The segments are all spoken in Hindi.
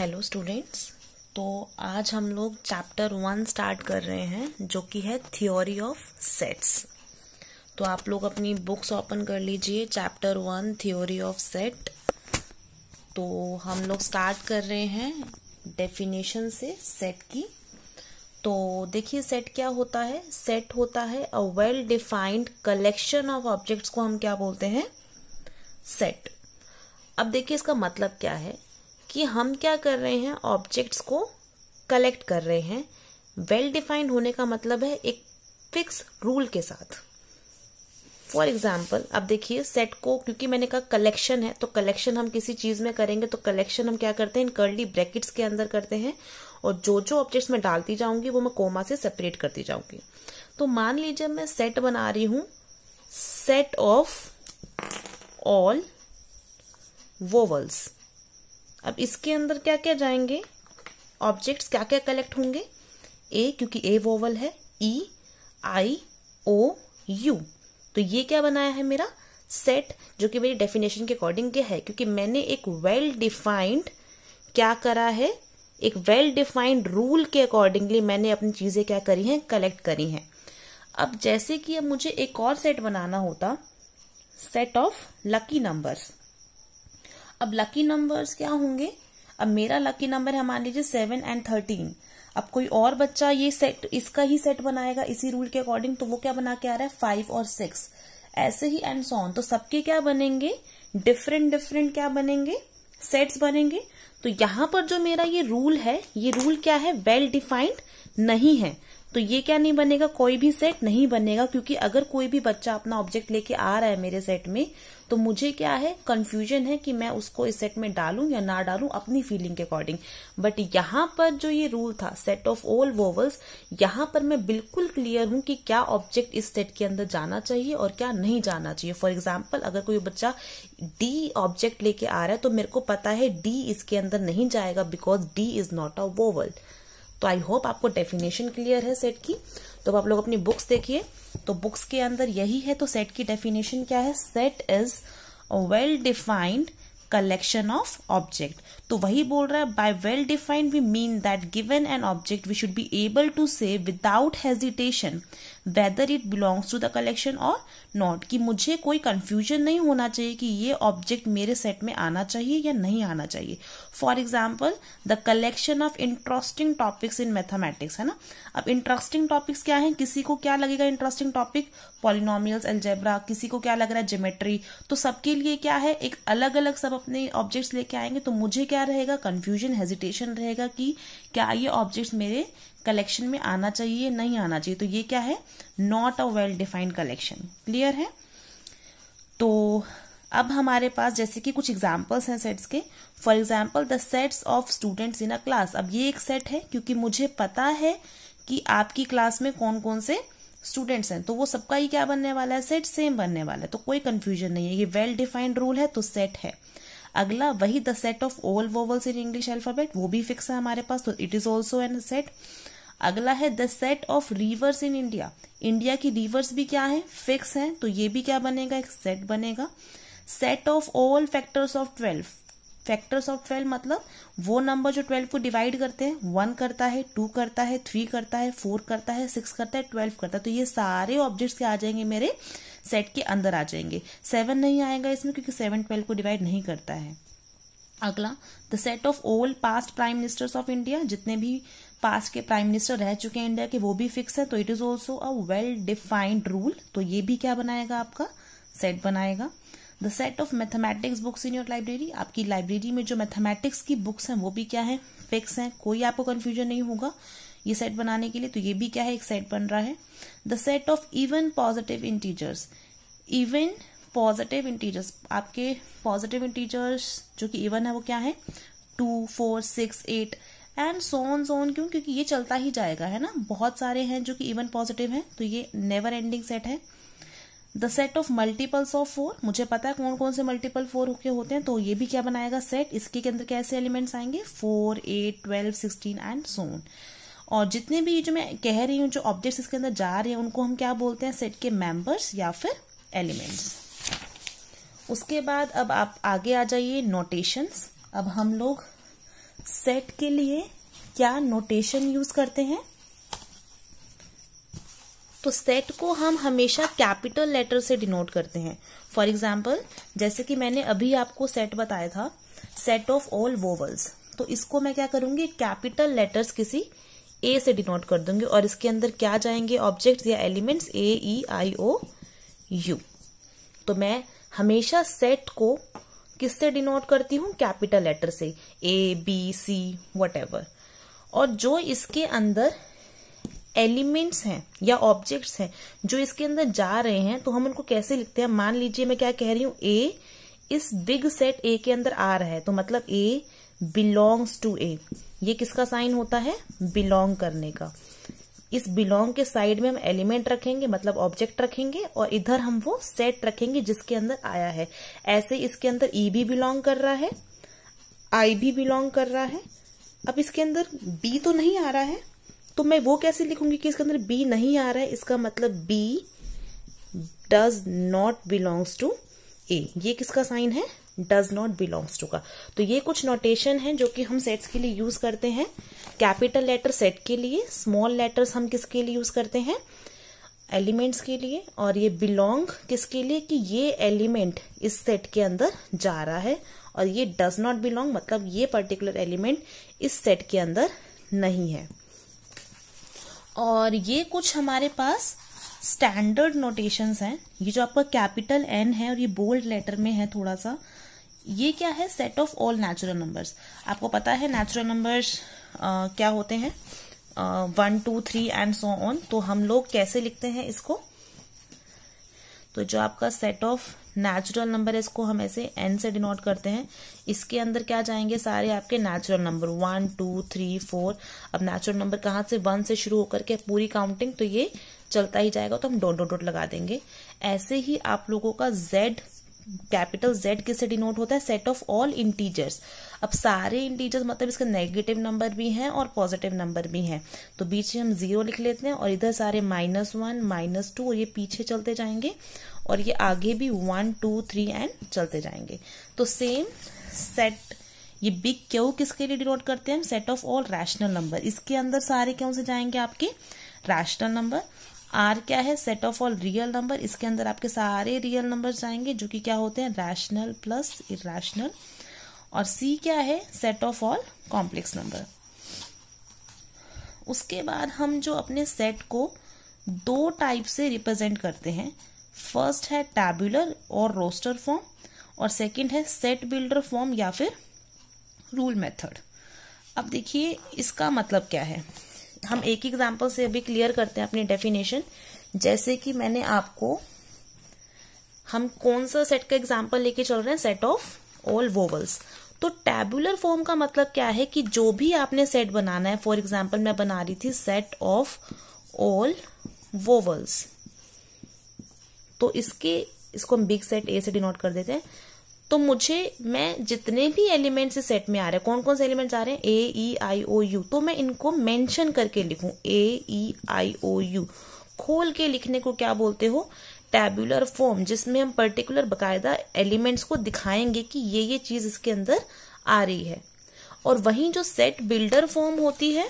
हेलो स्टूडेंट्स तो आज हम लोग चैप्टर वन स्टार्ट कर रहे हैं जो कि है थ्योरी ऑफ सेट्स तो आप लोग अपनी बुक्स ओपन कर लीजिए chapter one theory of set तो हम लोग स्टार्ट कर रहे हैं डेफिनेशन से सेट की तो देखिए सेट क्या होता है सेट होता है a well defined collection of objects को हम क्या बोलते हैं सेट अब देखिए इसका मतलब क्या है कि हम क्या कर रहे हैं ऑब्जेक्ट्स को कलेक्ट कर रहे हैं वेल डिफाइंड होने का मतलब है एक फिक्स रूल के साथ फॉर एग्जाम्पल अब देखिए सेट को क्योंकि मैंने कहा कलेक्शन है तो कलेक्शन हम किसी चीज में करेंगे तो कलेक्शन हम क्या करते हैं इन कर्ली ब्रैकेट्स के अंदर करते हैं और जो जो ऑब्जेक्ट्स मैं डालती जाऊंगी वो मैं कोमा से सेपरेट करती जाऊंगी तो मान लीजिए मैं सेट बना रही हूं सेट ऑफ ऑल वोवल्स अब इसके अंदर क्या क्या जाएंगे ऑब्जेक्ट्स क्या क्या कलेक्ट होंगे ए क्योंकि ए वोवल है ई आई ओ यू तो ये क्या बनाया है मेरा सेट जो कि मेरी डेफिनेशन के अकॉर्डिंग क्या है क्योंकि मैंने एक वेल डिफाइंड क्या करा है एक वेल डिफाइंड रूल के अकॉर्डिंगली मैंने अपनी चीजें क्या करी हैं कलेक्ट करी हैं अब जैसे कि अब मुझे एक और सेट बनाना होता सेट ऑफ लकी नंबर्स अब लकी नंबर्स क्या होंगे अब मेरा लकी नंबर है मान लीजिए सेवन एंड थर्टीन अब कोई और बच्चा ये सेट इसका ही सेट बनाएगा इसी रूल के अकॉर्डिंग तो वो क्या बना के आ रहा है फाइव और सिक्स ऐसे ही एंड सॉन तो सबके क्या बनेंगे डिफरेंट डिफरेंट क्या बनेंगे सेट्स बनेंगे तो यहां पर जो मेरा ये रूल है ये रूल क्या है वेल well डिफाइंड नहीं है तो ये क्या नहीं बनेगा कोई भी सेट नहीं बनेगा क्योंकि अगर कोई भी बच्चा अपना ऑब्जेक्ट लेके आ रहा है मेरे सेट में तो मुझे क्या है कंफ्यूजन है कि मैं उसको इस सेट में डालू या ना डालू अपनी फीलिंग के अकॉर्डिंग बट यहां पर जो ये रूल था सेट ऑफ ऑल वोवल्स यहां पर मैं बिल्कुल क्लियर हूं कि क्या ऑब्जेक्ट इस सेट के अंदर जाना चाहिए और क्या नहीं जाना चाहिए फॉर एग्जाम्पल अगर कोई बच्चा डी ऑब्जेक्ट लेके आ रहा है तो मेरे को पता है डी इसके अंदर नहीं जाएगा because D is not a vowel तो आई होप आपको डेफिनेशन क्लियर है सेट की तो आप लोग अपनी बुक्स देखिए तो बुक्स के अंदर यही है तो सेट की डेफिनेशन क्या है set is well defined collection of object तो वही बोल रहा है by well defined we mean that given an object we should be able to say without hesitation whether it belongs to the collection और नॉट कि मुझे कोई कंफ्यूजन नहीं होना चाहिए कि ये ऑब्जेक्ट मेरे सेट में आना चाहिए या नहीं आना चाहिए for example the collection of interesting topics in mathematics है ना अब इंटरेस्टिंग टॉपिक्स क्या है किसी को क्या लगेगा इंटरेस्टिंग टॉपिक पॉलिनोमियल्स एल्जेब्रा किसी को क्या लग रहा है जोमेट्री तो सबके लिए क्या है एक अलग अलग सब अपने ऑब्जेक्ट्स लेके आएंगे तो मुझे क्या रहेगा कंफ्यूजन हेजिटेशन रहेगा कि क्या ये ऑब्जेक्ट्स मेरे कलेक्शन में आना चाहिए नहीं आना चाहिए तो ये क्या है not a well defined collection clear है तो अब हमारे पास जैसे कि कुछ एग्जाम्पल्स हैं सेट्स के for example the sets of students in a class अब ये एक सेट है क्योंकि मुझे पता है कि आपकी क्लास में कौन कौन से स्टूडेंट्स हैं तो वो सबका ही क्या बनने वाला है सेट सेम बनने वाला है तो कोई कंफ्यूजन नहीं है ये वेल डिफाइंड रूल है तो सेट है अगला वही the set of all vowels in English alphabet वो भी फिक्स है हमारे पास तो it is also an set अगला है the set of rivers in India India की रिवर्स भी क्या है फिक्स है तो ये भी क्या बनेगा एक सेट बनेगा set of all factors of twelve factors of twelve मतलब वो नंबर जो ट्वेल्व को डिवाइड करते हैं वन करता है टू करता है थ्री करता है फोर करता है सिक्स करता है ट्वेल्व करता है तो ये सारे ऑब्जेक्ट्स क्या आ जाएंगे मेरे सेट के अंदर आ जाएंगे सेवन नहीं आएगा इसमें क्योंकि सेवन ट्वेल्व को डिवाइड नहीं करता है अगला the set of all past prime ministers of India जितने भी पास्ट के प्राइम मिनिस्टर रह चुके हैं इंडिया के वो भी फिक्स है तो it is also a well defined rule तो ये भी क्या बनाएगा आपका सेट बनाएगा the set of mathematics books in your library आपकी लाइब्रेरी में जो मैथमेटिक्स की बुक्स हैं वो भी क्या है फिक्स हैं कोई आपको कन्फ्यूजन नहीं होगा ये सेट बनाने के लिए तो ये भी क्या है एक सेट बन रहा है the set of even positive integers even positive integers आपके पॉजिटिव इंटीजर्स जो कि इवन है वो क्या है two four six eight and so on so on क्यों क्योंकि ये चलता ही जाएगा है ना बहुत सारे हैं जो कि इवन पॉजिटिव हैं तो ये नेवर एंडिंग सेट है the set of multiples of four मुझे पता है कौन कौन से मल्टीपल फोर के होते हैं तो ये भी क्या बनाएगा सेट इसके के अंदर कैसे एलिमेंट्स आएंगे four eight twelve sixteen and so on और जितने भी जो मैं कह रही हूँ जो ऑब्जेक्ट्स इसके अंदर जा रहे हैं उनको हम क्या बोलते हैं सेट के मेंबर्स या फिर एलिमेंट्स उसके बाद अब आप आगे आ जाइए नोटेशंस अब हम लोग सेट के लिए क्या नोटेशन यूज करते हैं तो सेट को हम हमेशा कैपिटल लेटर से डिनोट करते हैं फॉर एग्जाम्पल जैसे कि मैंने अभी आपको सेट बताया था सेट ऑफ ऑल वोवल्स तो इसको मैं क्या करूंगी कैपिटल लेटर्स किसी ए से डिनोट कर दूंगी और इसके अंदर क्या जाएंगे ऑब्जेक्ट्स या elements A E I O you तो मैं हमेशा सेट को किससे डिनोट करती हूं कैपिटल लेटर से ए बी सी वट और जो इसके अंदर एलिमेंट्स हैं या ऑब्जेक्ट्स हैं जो इसके अंदर जा रहे हैं तो हम उनको कैसे लिखते हैं मान लीजिए मैं क्या कह रही हूं ए इस बिग सेट ए के अंदर आ रहा है तो मतलब ए बिलोंग्स टू ए ये किसका साइन होता है बिलोंग करने का इस बिलोंग के साइड में हम एलिमेंट रखेंगे मतलब ऑब्जेक्ट रखेंगे और इधर हम वो सेट रखेंगे जिसके अंदर आया है ऐसे इसके अंदर ई e भी बिलोंग कर रहा है आई भी बिलोंग कर रहा है अब इसके अंदर बी तो नहीं आ रहा है तो मैं वो कैसे लिखूंगी कि इसके अंदर बी नहीं आ रहा है इसका मतलब B does not belongs to A ये किसका साइन है डज नॉट बिलोंग्स टू का तो ये कुछ नोटेशन है जो कि हम सेट्स के लिए यूज करते हैं कैपिटल लेटर सेट के लिए स्मॉल लेटर्स हम किसके लिए यूज करते हैं एलिमेंट्स के लिए और ये बिलोंग किसके लिए कि ये एलिमेंट इस सेट के अंदर जा रहा है और ये डज नॉट बिलोंग मतलब ये पर्टिकुलर एलिमेंट इस सेट के अंदर नहीं है और ये कुछ हमारे पास स्टैंडर्ड नोटेशंस हैं ये जो आपका कैपिटल एन है और ये बोल्ड लेटर में है थोड़ा सा ये क्या है set of all natural numbers आपको पता है नेचुरल नंबर्स क्या होते हैं one two three and so on तो हम लोग कैसे लिखते हैं इसको तो जो आपका सेट ऑफ नेचुरल नंबर है इसको हम ऐसे एन से डिनोट करते हैं इसके अंदर क्या जाएंगे सारे आपके natural number one two three four अब नेचुरल नंबर कहाँ से वन से शुरू होकर के पूरी काउंटिंग तो ये चलता ही जाएगा तो हम डोट डोट डोट लगा देंगे ऐसे ही आप लोगों का जेड कैपिटल जेड किससे डिनोट होता है सेट ऑफ ऑल इंटीजर्स अब सारे इंटीजर्स मतलब इसके नेगेटिव नंबर भी हैं और पॉजिटिव नंबर भी हैं तो बीच में हम जीरो लिख लेते हैं और इधर सारे माइनस वन माइनस टू और ये पीछे चलते जाएंगे और ये आगे भी वन टू थ्री एंड चलते जाएंगे तो सेम सेट ये बिग क्यू किसके लिए डिनोट करते हैं set of all rational number इसके अंदर सारे क्यों से जाएंगे आपके रैशनल नंबर आर क्या है set of all real number इसके अंदर आपके सारे रियल नंबर आएंगे जो कि क्या होते हैं रैशनल प्लस इेशनल और सी क्या है set of all complex number उसके बाद हम जो अपने सेट को दो टाइप से रिप्रेजेंट करते हैं फर्स्ट है टैबुलर और रोस्टर फॉर्म और सेकंड है सेट बिल्डर फॉर्म या फिर रूल मेथड अब देखिए इसका मतलब क्या है हम एक ही एग्जाम्पल से अभी क्लियर करते हैं अपनी डेफिनेशन जैसे कि मैंने आपको हम कौन सा सेट का एग्जाम्पल लेके चल रहे हैं सेट ऑफ ऑल वोवल्स तो टैबुलर फॉर्म का मतलब क्या है कि जो भी आपने सेट बनाना है फॉर एग्जाम्पल मैं बना रही थी सेट ऑफ ऑल वोवल्स तो इसके इसको हम बिग सेट ए से डिनोट कर देते हैं तो मुझे मैं जितने भी एलिमेंट्स इस सेट में आ रहे हैं कौन कौन से एलिमेंट्स आ रहे हैं ए ई आई ओ यू तो मैं इनको मेंशन करके लिखूं ए ई आई ओ यू खोल के लिखने को क्या बोलते हो टैबुलर फॉर्म जिसमें हम पर्टिकुलर बकायदा एलिमेंट्स को दिखाएंगे कि ये ये चीज इसके अंदर आ रही है और वहीं जो सेट बिल्डर फॉर्म होती है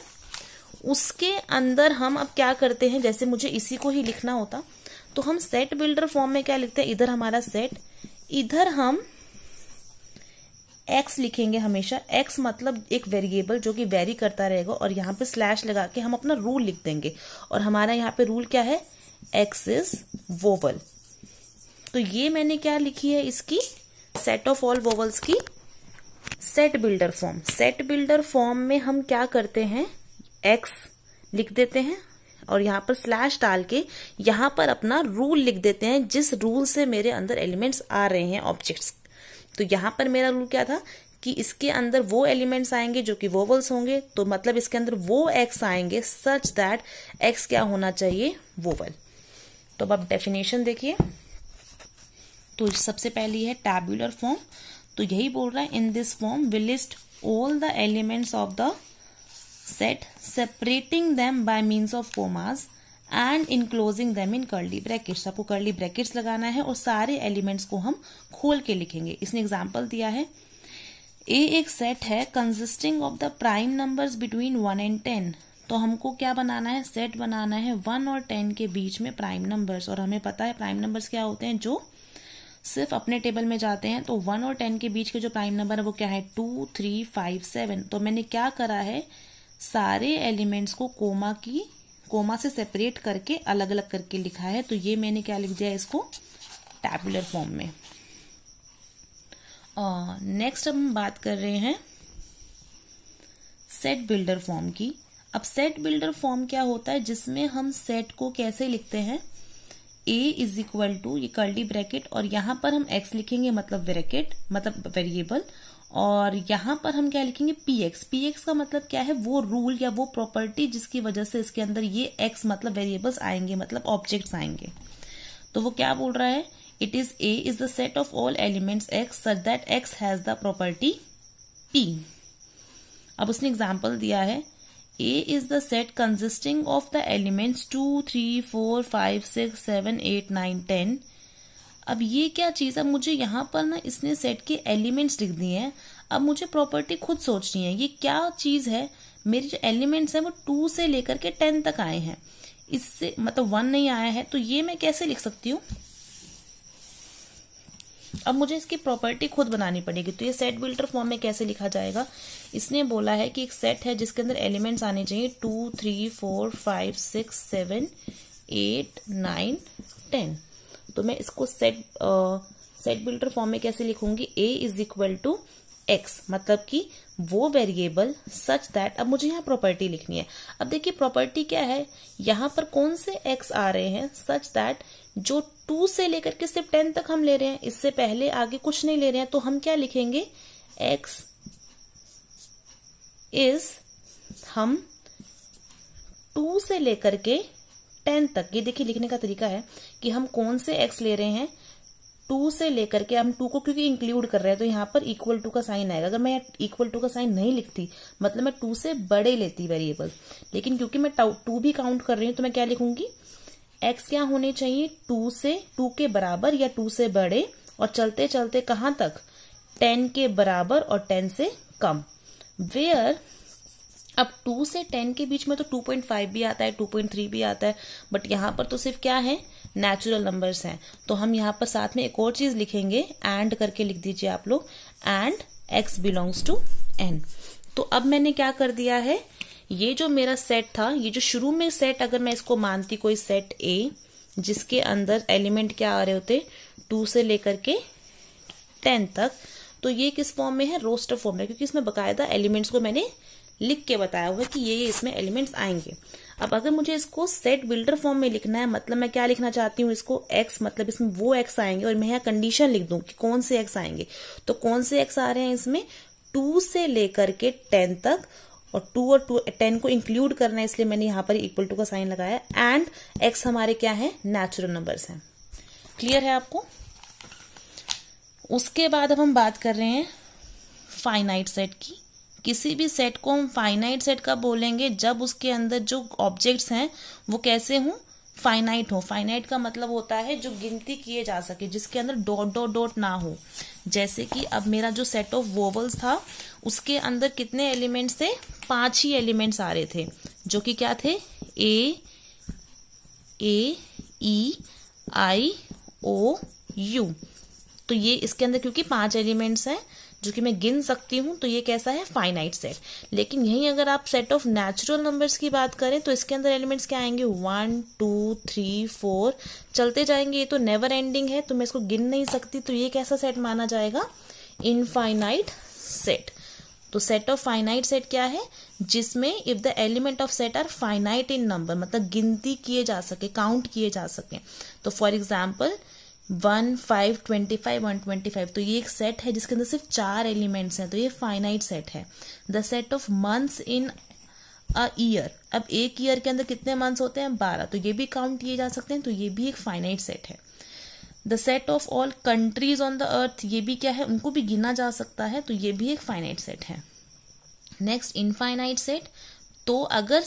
उसके अंदर हम अब क्या करते हैं जैसे मुझे इसी को ही लिखना होता तो हम सेट बिल्डर फॉर्म में क्या लिखते हैं इधर हमारा सेट इधर हम एक्स लिखेंगे हमेशा एक्स मतलब एक वेरिएबल जो कि वेरी करता रहेगा और यहाँ पे स्लैश लगा के हम अपना रूल लिख देंगे और हमारा यहाँ पे रूल क्या है एक्स इज वोवल तो ये मैंने क्या लिखी है इसकी सेट ऑफ ऑल वोवल्स की set builder form set builder form में हम क्या करते हैं एक्स लिख देते हैं और यहाँ पर स्लैश डाल के यहाँ पर अपना रूल लिख देते हैं जिस रूल से मेरे अंदर एलिमेंट्स आ रहे हैं ऑब्जेक्ट्स तो यहां पर मेरा रूल क्या था कि इसके अंदर वो एलिमेंट्स आएंगे जो कि वोवल्स होंगे तो मतलब इसके अंदर वो एक्स आएंगे सच दैट एक्स क्या होना चाहिए वोवल तो अब आप डेफिनेशन देखिए तो सबसे पहली है टैबुलर फॉर्म तो यही बोल रहा है in this form will list all the elements of the set separating them by means of commas and enclosing them in curly brackets आपको कर्ली ब्रैकेट्स लगाना है और सारे एलिमेंट्स को हम खोल के लिखेंगे इसने एग्जाम्पल दिया है ए एक सेट है consisting of the prime numbers between one and ten तो हमको क्या बनाना है सेट बनाना है वन और टेन के बीच में प्राइम नंबर्स और हमें पता है प्राइम नंबर्स क्या होते हैं जो सिर्फ अपने टेबल में जाते हैं तो वन और टेन के बीच के जो प्राइम नंबर है वो क्या है टू थ्री फाइव सेवन तो मैंने क्या करा है सारे एलिमेंट्स को कोमा की कोमा से सेपरेट करके अलग अलग करके लिखा है तो ये मैंने क्या लिख दिया इसको टैबुलर फॉर्म में नेक्स्ट अब हम बात कर रहे हैं सेट बिल्डर फॉर्म की अब सेट बिल्डर फॉर्म क्या होता है जिसमें हम सेट को कैसे लिखते हैं ए इज इक्वल टू ये कर्ली ब्रैकेट और यहां पर हम एक्स लिखेंगे मतलब ब्रैकेट मतलब वेरिएबल और यहां पर हम क्या लिखेंगे पी एक्स पी एक्स का मतलब क्या है वो रूल या वो प्रॉपर्टी जिसकी वजह से इसके अंदर ये एक्स मतलब वेरिएबल्स आएंगे मतलब ऑब्जेक्ट्स आएंगे तो वो क्या बोल रहा है it is A is the set of all elements X such that X has the property P अब उसने एग्जाम्पल दिया है A is the set consisting of the elements two three four five six seven eight nine ten अब ये क्या चीज़ है मुझे यहाँ पर ना इसने सेट के एलिमेंट्स लिख दिए हैं अब मुझे प्रॉपर्टी खुद सोचनी है ये क्या चीज़ है मेरे जो एलिमेंट्स हैं वो टू से लेकर के टेन तक आए हैं इससे मतलब वन नहीं आया है तो ये मैं कैसे लिख सकती हूँ अब मुझे इसकी प्रॉपर्टी खुद बनानी पड़ेगी तो ये सेट बिल्डर फॉर्म में कैसे लिखा जाएगा इसने बोला है कि एक सेट है जिसके अंदर एलिमेंट्स आने चाहिए two three four five six seven eight nine ten तो मैं इसको सेट सेट बिल्डर फॉर्म में कैसे लिखूंगी A is equal to X मतलब कि वो वेरिएबल सच दैट अब मुझे यहाँ प्रॉपर्टी लिखनी है अब देखिए प्रॉपर्टी क्या है यहाँ पर कौन से एक्स आ रहे हैं सच दैट जो टू से लेकर के सिर्फ टेन तक हम ले रहे हैं इससे पहले आगे कुछ नहीं ले रहे हैं तो हम क्या लिखेंगे एक्स इज हम टू से लेकर के टेन तक ये देखिए लिखने का तरीका है कि हम कौन से एक्स ले रहे हैं टू से लेकर के हम टू को क्योंकि इंक्लूड कर रहे हैं तो यहां पर इक्वल टू का साइन आएगा अगर मैं इक्वल टू का साइन नहीं लिखती मतलब मैं टू से बड़े लेती वेरिएबल लेकिन क्योंकि मैं टू भी काउंट कर रही हूँ तो मैं क्या लिखूंगी एक्स क्या होने चाहिए टू से टू के बराबर या टू से बड़े और चलते चलते कहां तक टेन के बराबर और टेन से कम वेयर अब टू से टेन के बीच में तो टू पॉइंट फाइव भी आता है टू पॉइंट थ्री भी आता है बट यहां पर तो सिर्फ क्या है नेचुरल नंबर्स हैं तो हम यहाँ पर साथ में एक और चीज लिखेंगे एंड करके लिख दीजिए आप लोग and x belongs to N तो अब मैंने क्या कर दिया है ये जो मेरा सेट था ये जो शुरू में सेट अगर मैं इसको मानती कोई सेट ए जिसके अंदर एलिमेंट क्या आ रहे होते टू से लेकर के टेन तक तो ये किस फॉर्म में है रोस्टर फॉर्म में क्योंकि इसमें बकायदा एलिमेंट्स को मैंने लिख के बताया हुआ है कि ये ये इसमें एलिमेंट्स आएंगे अब अगर मुझे इसको सेट बिल्डर फॉर्म में लिखना है मतलब मैं क्या लिखना चाहती हूँ इसको एक्स मतलब इसमें वो एक्स आएंगे और मैं यहाँ कंडीशन लिख दू कि कौन से एक्स आएंगे तो कौन से एक्स आ रहे हैं इसमें टू से लेकर के टेन तक और टू और टू टेन को इंक्लूड करना है इसलिए मैंने यहाँ पर इक्वल टू का साइन लगाया एंड एक्स हमारे क्या है नेचुरल नंबर्स हैं क्लियर है आपको उसके बाद अब हम बात कर रहे हैं फाइनाइट सेट की किसी भी सेट को हम फाइनाइट सेट का बोलेंगे जब उसके अंदर जो ऑब्जेक्ट्स हैं वो कैसे हों फाइनाइट हो फाइनाइट का मतलब होता है जो गिनती किए जा सके जिसके अंदर डॉट डॉट डॉट ना हो जैसे कि अब मेरा जो सेट ऑफ वोवल्स था उसके अंदर कितने एलिमेंट्स थे पांच ही एलिमेंट्स आ रहे थे जो कि क्या थे ए ए ई आई ओ यू तो ये इसके अंदर क्योंकि पांच एलिमेंट्स हैं जो कि मैं गिन सकती हूँ तो ये कैसा है फाइनाइट सेट लेकिन यही अगर आप सेट ऑफ नेचुरल नंबर्स की बात करें तो इसके अंदर एलिमेंट्स क्या आएंगे वन टू थ्री फोर चलते जाएंगे ये तो नेवर एंडिंग है तो मैं इसको गिन नहीं सकती तो ये कैसा सेट माना जाएगा इनफाइनाइट सेट तो सेट ऑफ फाइनाइट सेट क्या है जिसमें if the element of set are finite in number मतलब गिनती किए जा सके काउंट किए जा सके तो for example one five twenty five one twenty five तो ये एक सेट है जिसके अंदर सिर्फ चार एलिमेंट्स हैं तो ये फाइनाइट सेट है the set of months in a year अब एक ईयर के अंदर कितने मंथ्स होते हैं बारह तो ये भी काउंट किए जा सकते हैं तो ये भी एक फाइनाइट सेट है the set of all countries on the earth ये भी क्या है उनको भी गिना जा सकता है तो ये भी एक फाइनाइट सेट है नेक्स्ट इनफाइनाइट सेट तो अगर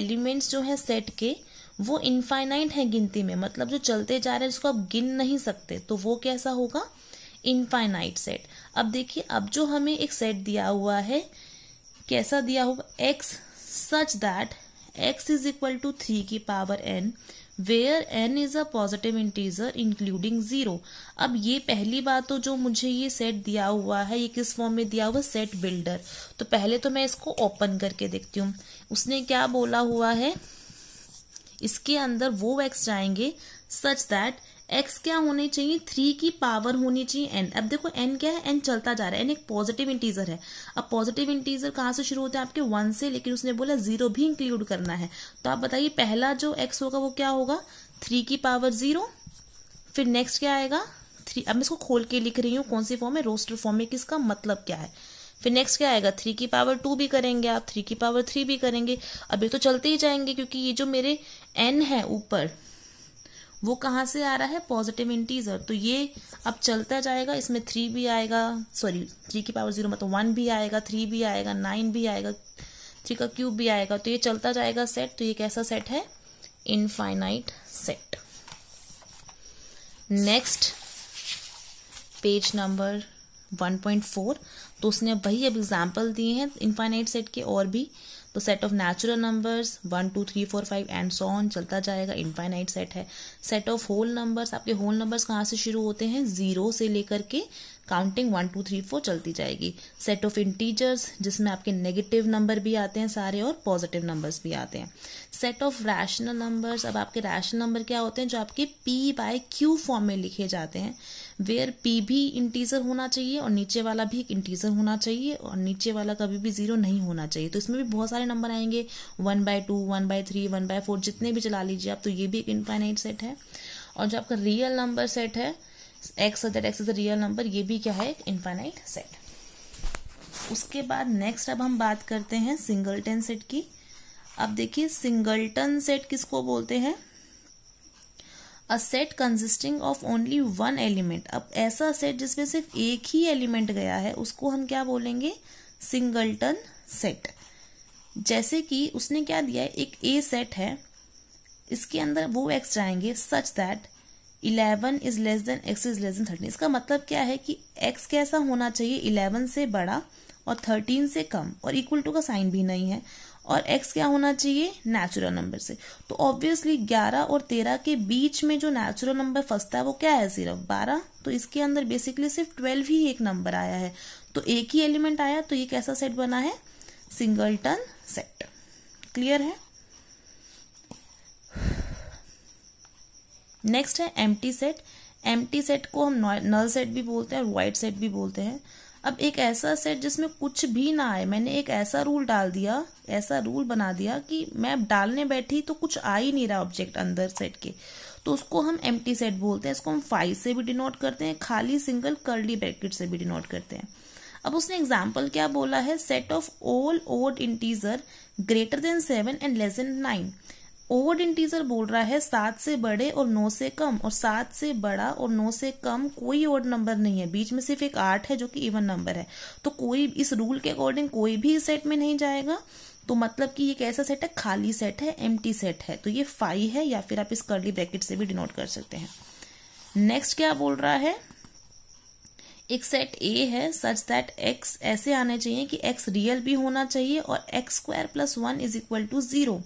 एलिमेंट्स जो है सेट के वो इनफाइनाइट है गिनती में मतलब जो चलते जा रहे हैं उसको आप गिन नहीं सकते तो वो कैसा होगा इनफाइनाइट सेट अब देखिए अब जो हमें एक सेट दिया हुआ है कैसा दिया हुआ x such that x is equal to three की power n where n is a positive integer including zero अब ये पहली बात तो जो मुझे ये सेट दिया हुआ है ये किस फॉर्म में दिया हुआ सेट बिल्डर तो पहले तो मैं इसको ओपन करके देखती हूँ उसने क्या बोला हुआ है इसके अंदर वो एक्स जाएंगे सच दैट एक्स क्या होने चाहिए थ्री की पावर होनी चाहिए एन अब देखो एन क्या है एन चलता जा रहा है n एक पॉजिटिव इंटीजर है अब पॉजिटिव इंटीजर कहाँ से शुरू होता है आपके वन से लेकिन उसने बोला जीरो भी इंक्लूड करना है तो आप बताइए पहला जो एक्स होगा वो क्या होगा थ्री की पावर जीरो फिर नेक्स्ट क्या आएगा थ्री अब मैं इसको खोल के लिख रही हूँ कौन सी फॉर्म है रोस्टर फॉर्म में किसका मतलब क्या है फिर नेक्स्ट क्या आएगा थ्री की पावर टू भी करेंगे आप थ्री की पावर थ्री भी करेंगे अभी तो चलते ही जाएंगे क्योंकि ये जो मेरे एन है ऊपर वो कहाँ से आ रहा है पॉजिटिव इंटीजर तो ये अब चलता जाएगा इसमें थ्री भी आएगा सॉरी थ्री की पावर जीरो मतलब वन भी आएगा थ्री भी आएगा नाइन भी आएगा थ्री का क्यूब भी आएगा तो ये चलता जाएगा सेट तो ये कैसा सेट है infinite set next page number one point four तो उसने वही अब एग्जाम्पल दिए हैं इन्फाइनाइट सेट के और भी तो set of natural numbers one two three four five and so on चलता जाएगा इन्फाइनाइट सेट है सेट ऑफ होल नंबर्स आपके होल नंबर्स कहाँ से शुरू होते हैं जीरो से लेकर के counting one two three four चलती जाएगी सेट ऑफ इंटीजर्स जिसमें आपके नेगेटिव नंबर भी आते हैं सारे और पॉजिटिव नंबर्स भी आते हैं सेट ऑफ रैशनल नंबर्स अब आपके रैशनल नंबर क्या होते हैं जो आपके पी बाय क्यू फॉर्म में लिखे जाते हैं वेयर पी भी इंटीजर होना चाहिए और नीचे वाला भी एक इंटीजर होना चाहिए और नीचे वाला कभी भी जीरो नहीं होना चाहिए तो इसमें भी बहुत सारे नंबर आएंगे one by two one by three one by four जितने भी चला लीजिए आप तो ये भी एक इनफाइनाइट सेट है और जो आपका रियल नंबर सेट है x that x is real number ये भी क्या है एक इनफाइनाइट सेट उसके बाद नेक्स्ट अब हम बात करते हैं सिंगलटन सेट की अब देखिए सिंगलटन सेट किसको बोलते हैं a set consisting of only one element अब ऐसा सेट जिसमें सिर्फ एक ही एलिमेंट गया है उसको हम क्या बोलेंगे सिंगलटन सेट जैसे कि उसने क्या दिया है एक ए सेट है इसके अंदर वो एक्स जाएंगे such that eleven is less than x is less than thirteen इसका मतलब क्या है कि एक्स कैसा होना चाहिए इलेवन से बड़ा और थर्टीन से कम और इक्वल टू का साइन भी नहीं है और x क्या होना चाहिए नेचुरल नंबर से तो ऑब्वियसली 11 और 13 के बीच में जो नेचुरल नंबर फंसता है वो क्या है सिर्फ 12 तो इसके अंदर बेसिकली सिर्फ 12 ही एक नंबर आया है तो एक ही एलिमेंट आया तो ये कैसा सेट बना है सिंगल टन सेट क्लियर है नेक्स्ट है एम्प्टी सेट एम्प्टी सेट को हम नल सेट भी बोलते हैं और वाइट सेट भी बोलते हैं अब एक ऐसा सेट जिसमें कुछ भी ना आए मैंने एक ऐसा रूल डाल दिया ऐसा रूल बना दिया कि मैं डालने बैठी तो कुछ आ ही नहीं रहा ऑब्जेक्ट अंदर सेट के तो उसको हम एम सेट बोलते हैं इसको हम फाइव से भी डिनोट करते हैं खाली सिंगल कर्ली ब्रैकेट से भी डिनोट करते हैं अब उसने एग्जाम्पल क्या बोला है set of all odd integer greater than seven and less than nine odd integer बोल रहा है सात से बड़े और नौ से कम और सात से बड़ा और नौ से कम कोई ओड नंबर नहीं है बीच में सिर्फ एक आठ है जो कि इवन नंबर है तो कोई इस रूल के अकॉर्डिंग कोई भी सेट में नहीं जाएगा तो मतलब कि ये कैसा सेट है खाली सेट है एम सेट है तो ये फाइव है या फिर आप इस कर्ली ब्रैकेट से भी डिनोट कर सकते हैं नेक्स्ट क्या बोल रहा है एक सेट ए है सच दैट एक्स ऐसे आने चाहिए कि एक्स रियल भी होना चाहिए और x square plus one is equal to zero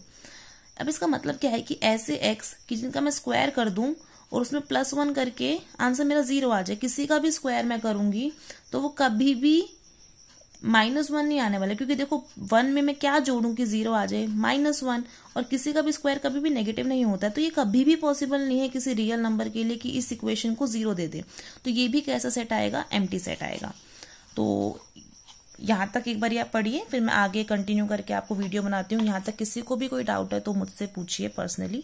अब इसका मतलब क्या है कि ऐसे एक्स कि जिनका मैं स्क्वायर कर दूं और उसमें प्लस वन करके आंसर मेरा जीरो आ जाए किसी का भी स्क्वायर मैं करूंगी तो वो कभी भी माइनस वन नहीं आने वाला क्योंकि देखो वन में मैं क्या जोड़ू कि जीरो आ जाए माइनस वन और किसी का भी स्क्वायर कभी भी नेगेटिव नहीं होता है तो ये कभी भी पॉसिबल नहीं है किसी रियल नंबर के लिए कि इस इक्वेशन को जीरो दे दे तो ये भी कैसा सेट आएगा एम्प्टी सेट आएगा तो यहाँ तक एक बार आप पढ़िए फिर मैं आगे कंटिन्यू करके आपको वीडियो बनाती हूँ यहाँ तक किसी को भी कोई डाउट है तो मुझसे पूछिए पर्सनली